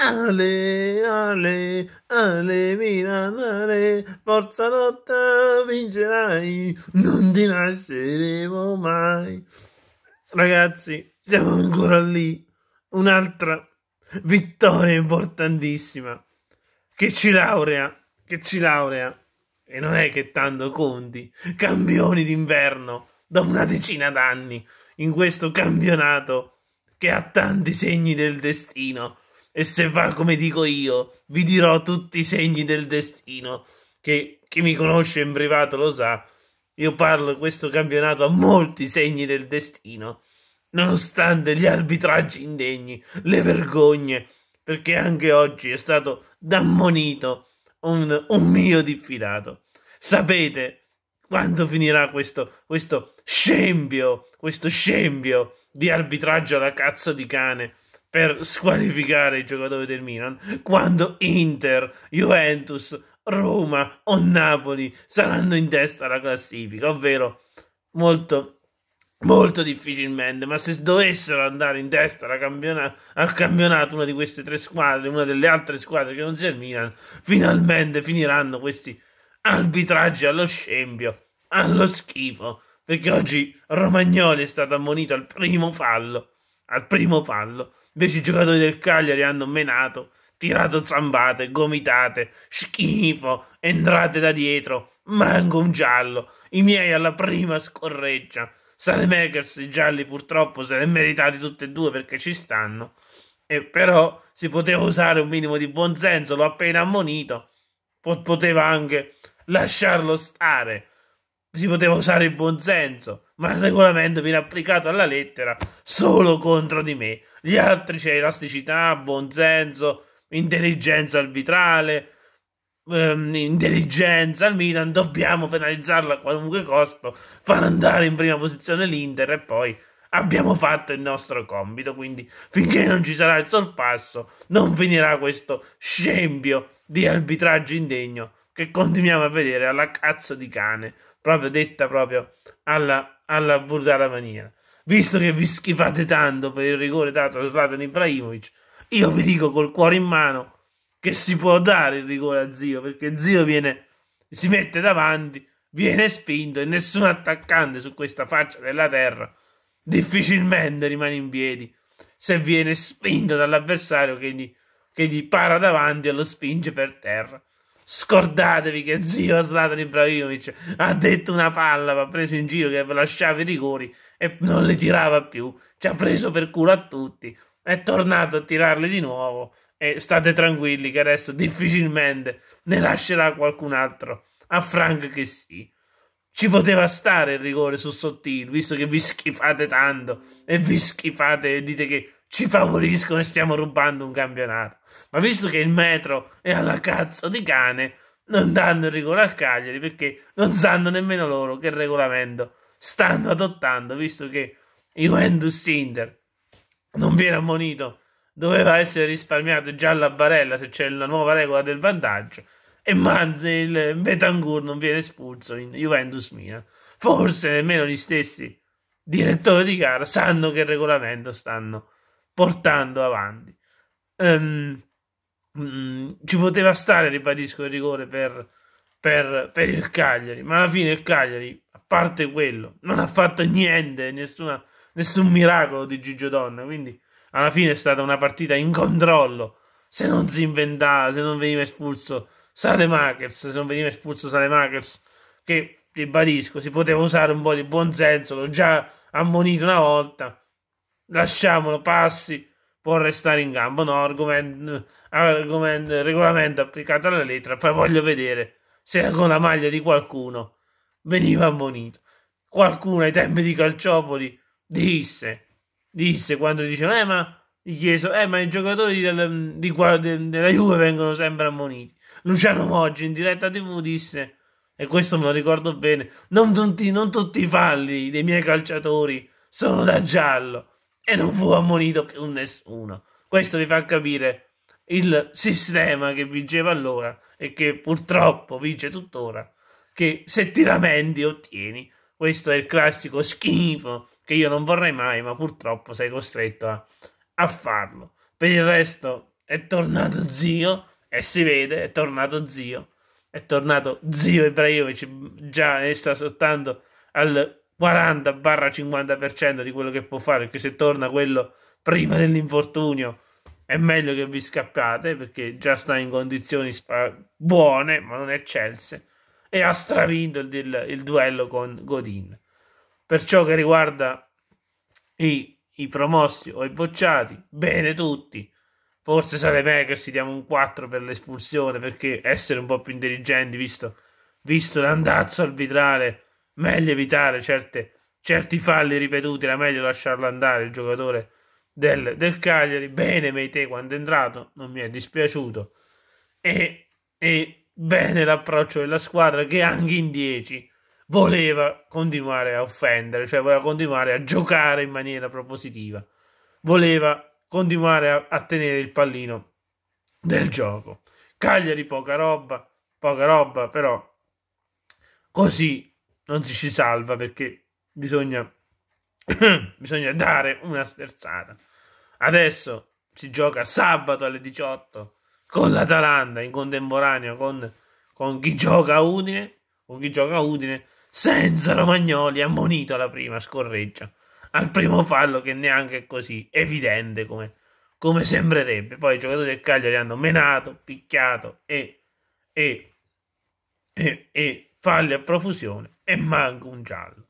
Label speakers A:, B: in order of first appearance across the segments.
A: Ale, ale, ale, Milano, ale, forza lotta, vincerai, non ti lasceremo mai. Ragazzi, siamo ancora lì. Un'altra vittoria importantissima che ci laurea, che ci laurea. E non è che tanto conti, campioni d'inverno dopo una decina d'anni in questo campionato che ha tanti segni del destino. E se va come dico io, vi dirò tutti i segni del destino. Che chi mi conosce in privato lo sa. Io parlo questo campionato a molti segni del destino. Nonostante gli arbitraggi indegni, le vergogne, perché anche oggi è stato dammonito un, un mio diffidato. Sapete quando finirà questo, questo scempio, questo scempio di arbitraggio alla cazzo di cane? per squalificare i giocatori del Milan, quando Inter, Juventus, Roma o Napoli saranno in testa alla classifica, ovvero molto, molto difficilmente, ma se dovessero andare in testa campiona- al campionato una di queste tre squadre, una delle altre squadre che non sia il Milan, finalmente finiranno questi arbitraggi allo scempio, allo schifo, perché oggi Romagnoli è stato ammonito al primo fallo, al primo fallo Invece i giocatori del Cagliari hanno menato, tirato zambate, gomitate, schifo, entrate da dietro, manco un giallo, i miei alla prima scorreggia. Sale Salemekers i gialli purtroppo se ne è meritati tutti e due perché ci stanno. E però si poteva usare un minimo di buonsenso, l'ho appena ammonito. Poteva anche lasciarlo stare. Si poteva usare il buonsenso ma il regolamento viene applicato alla lettera solo contro di me. Gli altri c'è elasticità, buonsenso, intelligenza arbitrale, ehm, intelligenza al Milan, dobbiamo penalizzarlo a qualunque costo, far andare in prima posizione l'Inter e poi abbiamo fatto il nostro compito, quindi finché non ci sarà il sorpasso non finirà questo scempio di arbitraggio indegno che continuiamo a vedere alla cazzo di cane proprio detta proprio alla, alla brutale maniera. Visto che vi schifate tanto per il rigore dato a Slatan Ibrahimovic, io vi dico col cuore in mano che si può dare il rigore a Zio, perché Zio viene, si mette davanti, viene spinto e nessun attaccante su questa faccia della terra difficilmente rimane in piedi se viene spinto dall'avversario che gli, che gli para davanti e lo spinge per terra. Scordatevi che zio Slatan Ibrahimovic ha detto una palla, ma ha preso in giro che lasciava i rigori e non le tirava più. Ci ha preso per culo a tutti. È tornato a tirarle di nuovo. E state tranquilli che adesso difficilmente ne lascerà qualcun altro. A Frank che sì. Ci poteva stare il rigore su Sottil, visto che vi schifate tanto e vi schifate e dite che ci favoriscono e stiamo rubando un campionato. Ma visto che il metro è alla cazzo di cane, non danno il rigore al Cagliari perché non sanno nemmeno loro che regolamento stanno adottando, visto che Juventus Inter non viene ammonito, doveva essere risparmiato già la barella se c'è la nuova regola del vantaggio e Manzi il Betancourt non viene espulso in Juventus Milan. Forse nemmeno gli stessi direttori di gara sanno che regolamento stanno portando avanti. Um, um, ci poteva stare, ribadisco, il rigore per, per, per, il Cagliari, ma alla fine il Cagliari, a parte quello, non ha fatto niente, nessuna, nessun miracolo di Gigio Donna, quindi alla fine è stata una partita in controllo. Se non si inventava, se non veniva espulso Salemakers, se non veniva espulso Salemakers, che ribadisco, si poteva usare un po' di buon senso, l'ho già ammonito una volta Lasciamolo, passi. Può restare in gambo. no? Argomento, argomento, regolamento applicato alla lettera. Poi voglio vedere se con la maglia di qualcuno veniva ammonito. Qualcuno ai tempi di Calciopoli disse, disse quando diceva, eh ma, chieso, eh, ma i giocatori del, di, de, della Juve vengono sempre ammoniti. Luciano Moggi in diretta tv disse, e questo me lo ricordo bene, non tutti, non tutti i falli dei miei calciatori sono da giallo e non fu ammonito più nessuno. Questo vi fa capire il sistema che vigeva allora e che purtroppo vige tuttora, che se ti lamenti ottieni. Questo è il classico schifo che io non vorrei mai, ma purtroppo sei costretto a, a farlo. Per il resto è tornato zio e si vede, è tornato zio. È tornato zio Ibrahimovic, già ne eh, sta soltanto al 40-50% di quello che può fare, perché se torna quello prima dell'infortunio è meglio che vi scappate, perché già sta in condizioni spa- buone, ma non eccelse, e ha stravinto il, il, il duello con Godin. Per ciò che riguarda i, i promossi o i bocciati, bene tutti. Forse sarei meglio che si diamo un 4 per l'espulsione, perché essere un po' più intelligenti, visto, visto l'andazzo arbitrale meglio evitare certe, certi falli ripetuti, era meglio lasciarlo andare il giocatore del, del Cagliari. Bene Meite quando è entrato, non mi è dispiaciuto. E, e bene l'approccio della squadra che anche in 10 voleva continuare a offendere, cioè voleva continuare a giocare in maniera propositiva, voleva continuare a, a tenere il pallino del gioco. Cagliari poca roba, poca roba, però così non si ci salva perché bisogna, bisogna dare una sterzata. Adesso si gioca sabato alle 18 con l'Atalanta in contemporanea con, con chi gioca a Udine, con chi gioca a Udine senza Romagnoli ammonito alla prima scorreggia, al primo fallo che neanche è così evidente come, come sembrerebbe. Poi i giocatori del Cagliari hanno menato, picchiato e, e, e, e falli a profusione e manco un giallo.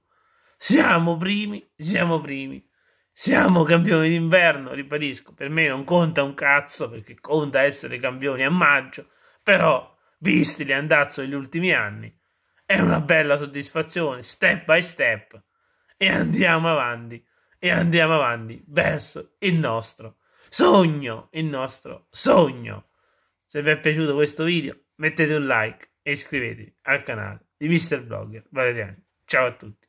A: Siamo primi, siamo primi, siamo campioni d'inverno, ribadisco, per me non conta un cazzo perché conta essere campioni a maggio, però visti l'andazzo degli ultimi anni è una bella soddisfazione, step by step, e andiamo avanti, e andiamo avanti verso il nostro sogno, il nostro sogno. Se vi è piaciuto questo video mettete un like e iscrivetevi al canale di Mr. Blogger Valeriani. Ciao a tutti.